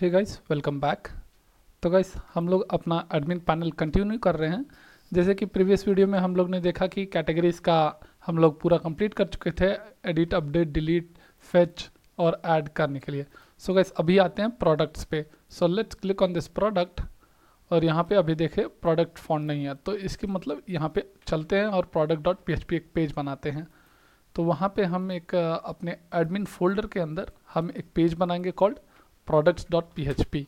हे guys welcome back तो guys हम लोग अपना एडमिन पैनल कंटिन्यू कर रहे हैं जैसे कि प्रीवियस वीडियो में हम लोग ने देखा कि कैटेगरीज का हम लोग पूरा कंप्लीट कर चुके थे एडिट अपडेट डिलीट फेच और ऐड करने के लिए सो so गाइस अभी आते हैं प्रोडक्ट्स पे so let's click on this product और यहाँ पर अभी देखे प्रोडक्ट फॉन्ड नहीं है तो इसके मतलब यहाँ पर चलते हैं और प्रोडक्ट डॉट पी एक पेज बनाते हैं तो वहाँ पर हम एक अपने एडमिन फोल्डर के अंदर हम एक पेज बनाएंगे कॉल्ड प्रोडक्ट्स डॉट पी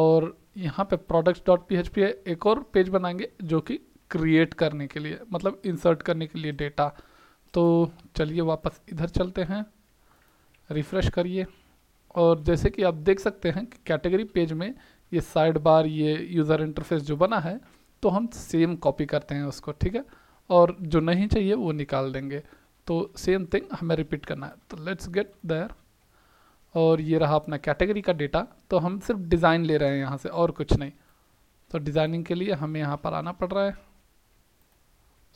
और यहाँ पे पी एक और पेज बनाएंगे जो कि क्रिएट करने के लिए मतलब इंसर्ट करने के लिए डेटा तो चलिए वापस इधर चलते हैं रिफ़्रेश करिए और जैसे कि आप देख सकते हैं कि कैटेगरी पेज में ये साइड बार ये यूज़र इंटरफेस जो बना है तो हम सेम कॉपी करते हैं उसको ठीक है और जो नहीं चाहिए वो निकाल देंगे तो सेम थिंग हमें रिपीट करना है तो लेट्स गेट देयर और ये रहा अपना कैटेगरी का डेटा तो हम सिर्फ डिज़ाइन ले रहे हैं यहाँ से और कुछ नहीं तो डिज़ाइनिंग के लिए हमें यहाँ पर आना पड़ रहा है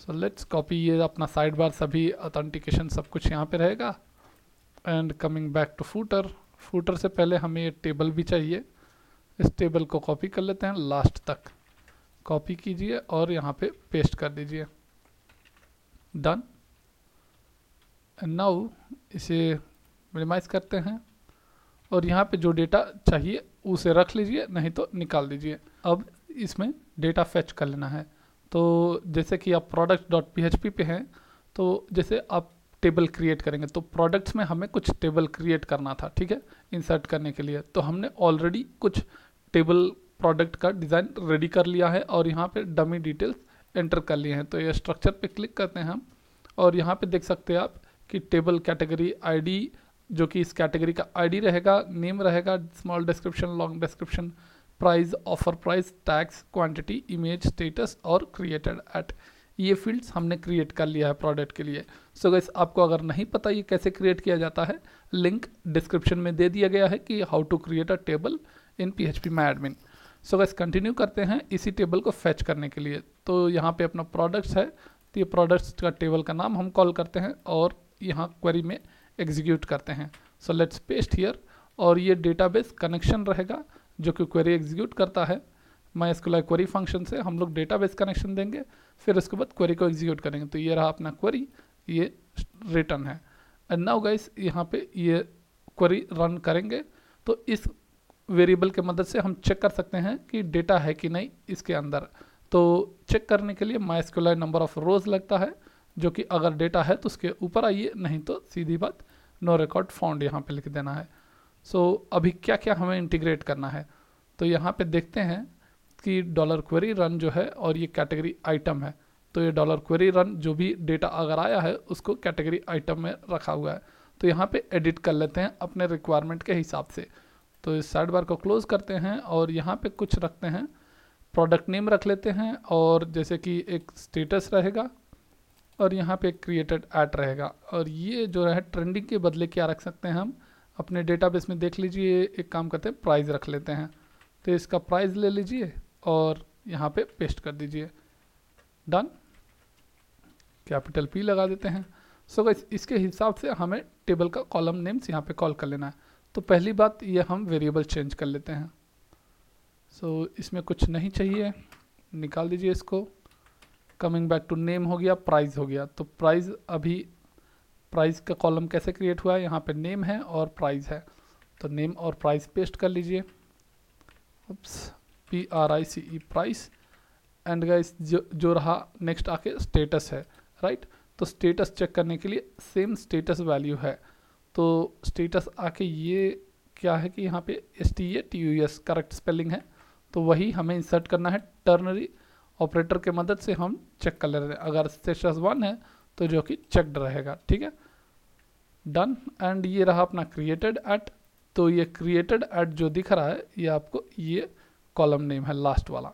सो लेट्स कॉपी ये अपना साइड बार सभी ऑथेंटिकेशन सब कुछ यहाँ पे रहेगा and coming back to footer footer से पहले हमें ये टेबल भी चाहिए इस टेबल को कॉपी कर लेते हैं लास्ट तक कॉपी कीजिए और यहाँ पे पेस्ट कर दीजिए डन एंड नाउ इसे मिनिमाइज़ करते हैं और यहाँ पे जो डेटा चाहिए उसे रख लीजिए नहीं तो निकाल दीजिए अब इसमें डेटा फेच कर लेना है तो जैसे कि आप प्रोडक्ट डॉट पी पे हैं तो जैसे आप टेबल क्रिएट करेंगे तो प्रोडक्ट्स में हमें कुछ टेबल क्रिएट करना था ठीक है इंसर्ट करने के लिए तो हमने ऑलरेडी कुछ टेबल प्रोडक्ट का डिज़ाइन रेडी कर लिया है और यहाँ पे डमी डिटेल्स एंटर कर लिए हैं तो ये स्ट्रक्चर पे क्लिक करते हैं हम और यहाँ पे देख सकते हैं आप कि टेबल कैटेगरी आईडी जो कि इस कैटेगरी का आईडी रहेगा नेम रहेगा small description long description price offer price tax quantity image status और क्रिएटेड एट ये फील्ड्स हमने क्रिएट कर लिया है प्रोडक्ट के लिए सो so गैस आपको अगर नहीं पता ये कैसे क्रिएट किया जाता है लिंक डिस्क्रिप्शन में दे दिया गया है कि how to create a table in P H P my admin so guys continue करते हैं इसी टेबल को फैच करने के लिए तो यहाँ पे अपना प्रोडक्ट्स है तो ये प्रोडक्ट्स का टेबल का नाम हम कॉल करते हैं और यहाँ क्वेरी में एग्जीक्यूट करते हैं सो लेट्स पेस्ट हियर और ये डेटाबेस कनेक्शन रहेगा जो कि क्वेरी एग्जीक्यूट करता है माई एसक्यूएल क्वेरी फंक्शन से हम लोग डेटाबेस कनेक्शन देंगे फिर उसके बाद क्वेरी को एग्जीक्यूट करेंगे तो ये रहा अपना क्वेरी ये रिटर्न है एंड नाउ गाइस यहाँ पे ये क्वेरी रन करेंगे तो इस वेरिएबल के मदद से हम चेक कर सकते हैं कि डेटा है कि नहीं इसके अंदर तो चेक करने के लिए माई नंबर ऑफ रोज़ लगता है जो कि अगर डेटा है तो उसके ऊपर आइए नहीं तो सीधी बात नो रिकॉर्ड फाउंड यहाँ पे लिख देना है सो so, अभी क्या क्या हमें इंटीग्रेट करना है तो यहाँ पे देखते हैं कि डॉलर क्वेरी रन जो है और ये कैटेगरी आइटम है तो ये डॉलर क्वेरी रन जो भी डेटा अगर आया है उसको कैटेगरी आइटम में रखा हुआ है तो यहाँ पे एडिट कर लेते हैं अपने रिक्वायरमेंट के हिसाब से तो इस साइड बार को क्लोज़ करते हैं और यहाँ पे कुछ रखते हैं प्रोडक्ट नेम रख लेते हैं और जैसे कि एक स्टेटस रहेगा और यहाँ पे क्रिएटेड ऐड रहेगा और ये जो है ट्रेंडिंग के बदले क्या रख सकते हैं हम अपने डेटाबेस में देख लीजिए एक काम करते हैं प्राइस रख लेते हैं तो इसका प्राइस ले लीजिए और यहाँ पे पेस्ट कर दीजिए डन कैपिटल पी लगा देते हैं सो so इसके हिसाब से हमें टेबल का कॉलम नेम्स यहाँ पे कॉल कर लेना है तो पहली बात ये हम वेरिएबल चेंज कर लेते हैं सो so, इसमें कुछ नहीं चाहिए निकाल दीजिए इसको कमिंग बैक टू नेम हो गया प्राइस हो गया तो प्राइस अभी प्राइस का कॉलम कैसे क्रिएट हुआ है यहाँ पे नेम है और प्राइस है तो नेम और प्राइस पेस्ट कर लीजिए P R I C E price and guys जो जो रहा नेक्स्ट आके स्टेटस है राइट तो स्टेटस चेक करने के लिए सेम स्टेटस वैल्यू है तो स्टेटस आके ये क्या है कि यहाँ पे S T A T U S correct spelling है तो वही हमें इंसर्ट करना है टर्नरी ऑपरेटर के मदद से हम चेक कर ले रहे हैं अगर स्टेटस वन है तो जो कि चेकड रहेगा ठीक है डन एंड ये रहा अपना क्रिएटेड एट तो ये क्रिएटेड एट जो दिख रहा है ये आपको ये कॉलम नेम है लास्ट वाला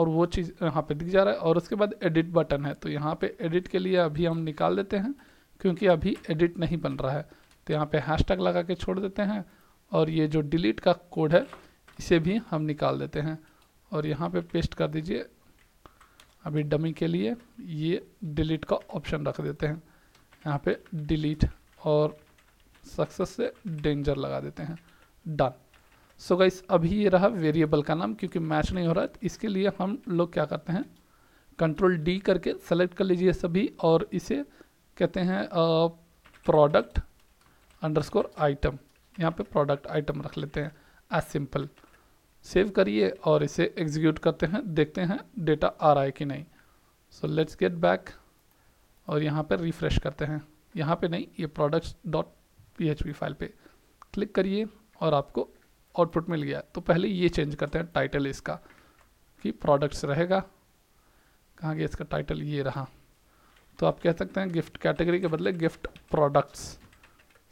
और वो चीज़ यहाँ पे दिख जा रहा है और उसके बाद एडिट बटन है तो यहाँ पे एडिट के लिए अभी हम निकाल देते हैं क्योंकि अभी एडिट नहीं बन रहा है तो यहाँ पे हैशटैग लगा के छोड़ देते हैं और ये जो डिलीट का कोड है इसे भी हम निकाल देते हैं और यहाँ पे पेस्ट कर दीजिए अभी डमी के लिए ये डिलीट का ऑप्शन रख देते हैं यहाँ पे डिलीट और सक्सेस से डेंजर लगा देते हैं डन सो गाइस अभी ये रहा वेरिएबल का नाम क्योंकि मैच नहीं हो रहा है तो इसके लिए हम लोग क्या करते हैं कंट्रोल डी करके सेलेक्ट कर लीजिए सभी और इसे कहते हैं प्रोडक्ट अंडरस्कोर आइटम यहाँ पे प्रोडक्ट आइटम रख लेते हैं एज सिंपल सेव करिए और इसे एग्जीक्यूट करते हैं देखते हैं डेटा आ रहा है कि नहीं सो लेट्स गेट बैक और यहाँ पर रिफ़्रेश करते हैं यहाँ पे नहीं ये प्रोडक्ट्स डॉट पी फाइल पे क्लिक करिए और आपको आउटपुट मिल गया तो पहले ये चेंज करते हैं टाइटल इसका कि प्रोडक्ट्स रहेगा कहाँ गया इसका टाइटल ये रहा तो आप कह सकते हैं गिफ्ट कैटेगरी के बदले गिफ्ट प्रोडक्ट्स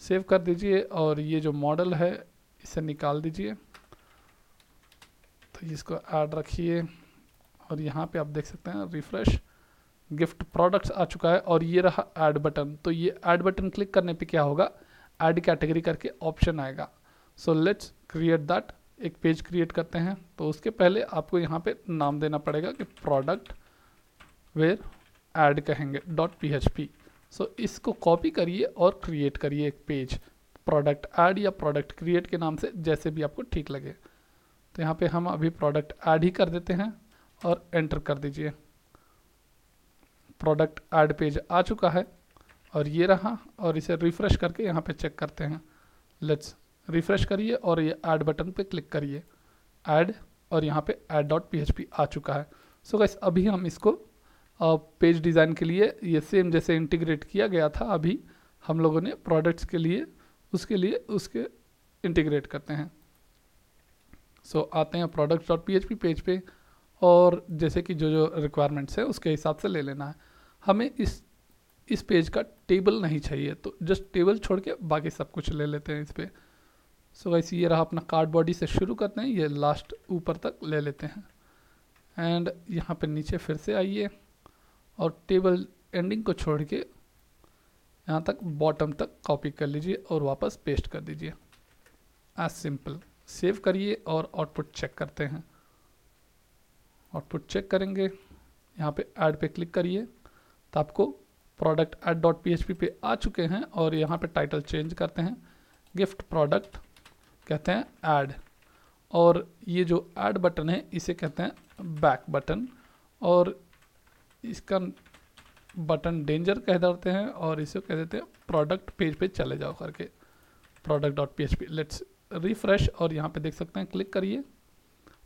सेव कर दीजिए और ये जो मॉडल है इसे निकाल दीजिए तो इसको ऐड रखिए और यहाँ पे आप देख सकते हैं रिफ्रेश गिफ्ट प्रोडक्ट्स आ चुका है और ये रहा ऐड बटन तो ये ऐड बटन क्लिक करने पे क्या होगा ऐड कैटेगरी करके ऑप्शन आएगा सो लेट्स क्रिएट दैट एक पेज क्रिएट करते हैं तो उसके पहले आपको यहाँ पे नाम देना पड़ेगा कि प्रोडक्ट वेयर ऐड कहेंगे dot P H P so इसको कॉपी करिए और क्रिएट करिए एक पेज प्रोडक्ट ऐड या प्रोडक्ट क्रिएट के नाम से जैसे भी आपको ठीक लगे तो यहाँ पे हम अभी प्रोडक्ट ऐड ही कर देते हैं और एंटर कर दीजिए प्रोडक्ट ऐड पेज आ चुका है और ये रहा और इसे रिफ़्रेश करके यहाँ पे चेक करते हैं लेट्स रिफ़्रेश करिए और ये ऐड बटन पे क्लिक करिए ऐड और यहाँ पे ऐड डॉट पी आ चुका है सो so गैस अभी हम इसको पेज डिज़ाइन के लिए ये सेम जैसे इंटीग्रेट किया गया था अभी हम लोगों ने प्रोडक्ट्स के लिए उसके लिए उसके इंटीग्रेट करते हैं सो so, आते हैं product dot P H P page पे और जैसे कि जो जो रिक्वायरमेंट्स है उसके हिसाब से ले लेना है हमें इस इस पेज का टेबल नहीं चाहिए तो जस्ट टेबल छोड़ के बाकी सब कुछ ले लेते हैं इस पर सो वैसे ये रहा अपना कार्ड बॉडी से शुरू करते हैं ये लास्ट ऊपर तक ले लेते हैं एंड यहाँ पर नीचे फिर से आइए और टेबल एंडिंग को छोड़ के यहाँ तक बॉटम तक कॉपी कर लीजिए और वापस पेस्ट कर दीजिए एज सिंपल सेव करिए और आउटपुट चेक करते हैं आउटपुट चेक करेंगे यहाँ पे ऐड पे क्लिक करिए तो आपको प्रोडक्ट एड डॉट पी पे आ चुके हैं और यहाँ पे टाइटल चेंज करते हैं गिफ्ट प्रोडक्ट कहते हैं ऐड और ये जो ऐड बटन है इसे कहते हैं बैक बटन और इसका बटन डेंजर कह देते हैं और इसे कह देते हैं प्रोडक्ट पेज पे चले जाओ करके product dot P let's refresh और यहाँ पे देख सकते हैं क्लिक करिए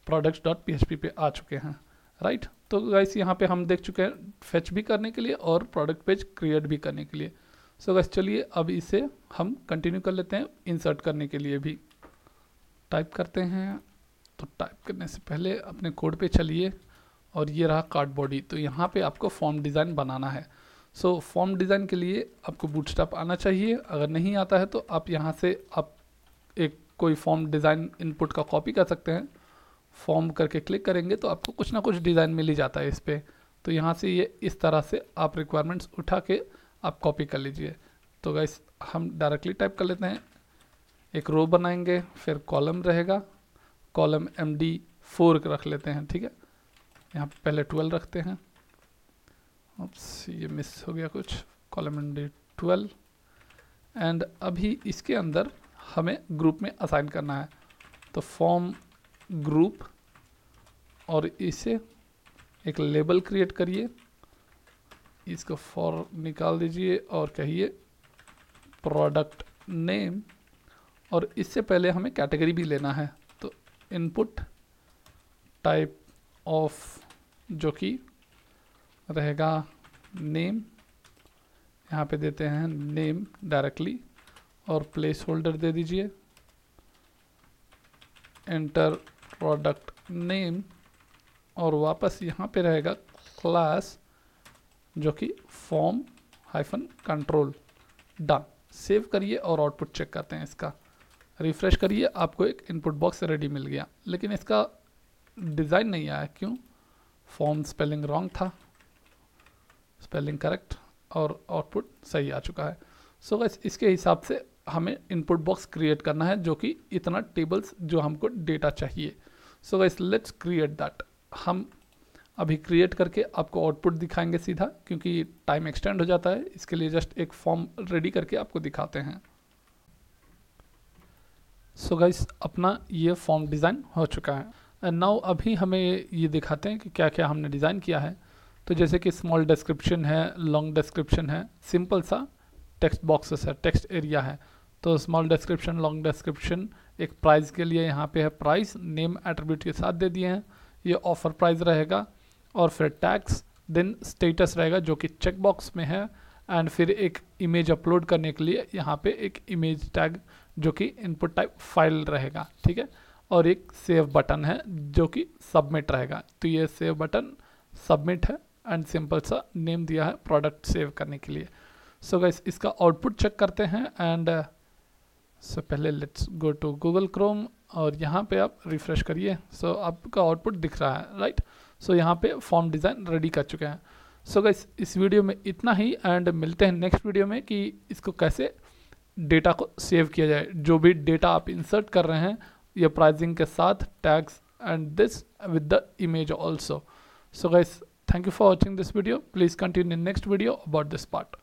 प्रोडक्ट्स डॉट पी पे आ चुके हैं राइट तो गैस यहाँ पे हम देख चुके हैं फेच भी करने के लिए और प्रोडक्ट पेज क्रिएट भी करने के लिए सो so गैस चलिए अब इसे हम कंटिन्यू कर लेते हैं इंसर्ट करने के लिए भी टाइप करते हैं तो टाइप करने से पहले अपने कोड पे चलिए और ये रहा कार्ड बॉडी तो यहाँ पे आपको फॉर्म डिज़ाइन बनाना है सो फॉर्म डिज़ाइन के लिए आपको बूटस्टाप आना चाहिए अगर नहीं आता है तो आप यहाँ से आप एक कोई फॉर्म डिज़ाइन इनपुट का कॉपी कर सकते हैं फॉर्म करके क्लिक करेंगे तो आपको कुछ ना कुछ डिज़ाइन मिल ही जाता है इस पर तो यहाँ से ये इस तरह से आप रिक्वायरमेंट्स उठा के आप कॉपी कर लीजिए तो गैस हम डायरेक्टली टाइप कर लेते हैं एक रो बनाएंगे फिर कॉलम रहेगा कॉलम एम डी फोर रख लेते हैं ठीक है यहाँ पे पहले ट्वेल्व रखते हैं ये मिस हो गया कुछ column M D twelve and अभी इसके अंदर हमें ग्रुप में असाइन करना है तो फॉर्म ग्रुप और इसे एक लेबल क्रिएट करिए इसको फॉर निकाल दीजिए और कहिए प्रोडक्ट नेम और इससे पहले हमें कैटेगरी भी लेना है तो इनपुट टाइप ऑफ जो कि रहेगा नेम यहाँ पे देते हैं नेम डायरेक्टली और प्लेस होल्डर दे दीजिए एंटर प्रोडक्ट नेम और वापस यहाँ पे रहेगा क्लास जो कि form hyphen control done save करिए और आउटपुट चेक करते हैं इसका रिफ्रेश करिए आपको एक इनपुट बॉक्स रेडी मिल गया लेकिन इसका डिज़ाइन नहीं आया क्यों फॉर्म स्पेलिंग रॉन्ग था स्पेलिंग करेक्ट और आउटपुट सही आ चुका है सो so, इसके हिसाब से हमें इनपुट बॉक्स क्रिएट करना है जो कि इतना टेबल्स जो हमको डेटा चाहिए so guys let's create that हम अभी क्रिएट करके आपको आउटपुट दिखाएंगे सीधा क्योंकि टाइम एक्सटेंड हो जाता है इसके लिए जस्ट एक फॉर्म रेडी करके आपको दिखाते हैं सो so गाइस अपना ये फॉर्म डिज़ाइन हो चुका है एंड नाउ अभी हमें ये दिखाते हैं कि क्या क्या हमने डिज़ाइन किया है तो जैसे कि स्मॉल डिस्क्रिप्शन है लॉन्ग डिस्क्रिप्शन है सिंपल सा टेक्स्ट बॉक्सेस है टेक्स्ट एरिया है तो स्मॉल डिस्क्रिप्शन लॉन्ग डिस्क्रिप्शन एक प्राइस के लिए यहाँ पे है प्राइस नेम एट्रीब्यूट के साथ दे दिए हैं ये ऑफर प्राइस रहेगा और फिर टैक्स देन स्टेटस रहेगा जो कि चेक बॉक्स में है एंड फिर एक इमेज अपलोड करने के लिए यहाँ पे एक इमेज टैग जो कि इनपुट टाइप फाइल रहेगा ठीक है और एक सेव बटन है जो कि सबमिट रहेगा तो ये सेव बटन सबमिट है एंड सिंपल सा नेम दिया है प्रोडक्ट सेव करने के लिए सो गाइस इसका आउटपुट चेक करते हैं एंड सो uh, so पहले let's go to Google Chrome और यहाँ पे आप रिफ़्रेश करिए सो so आपका आउटपुट दिख रहा है राइट सो so यहाँ पे फॉर्म डिज़ाइन रेडी कर चुके हैं सो so गाइस इस वीडियो में इतना ही एंड मिलते हैं नेक्स्ट वीडियो में कि इसको कैसे डेटा को सेव किया जाए जो भी डेटा आप इंसर्ट कर रहे हैं या प्राइजिंग के साथ tags and this with the image also so guys thank you for watching this video please continue next video about this part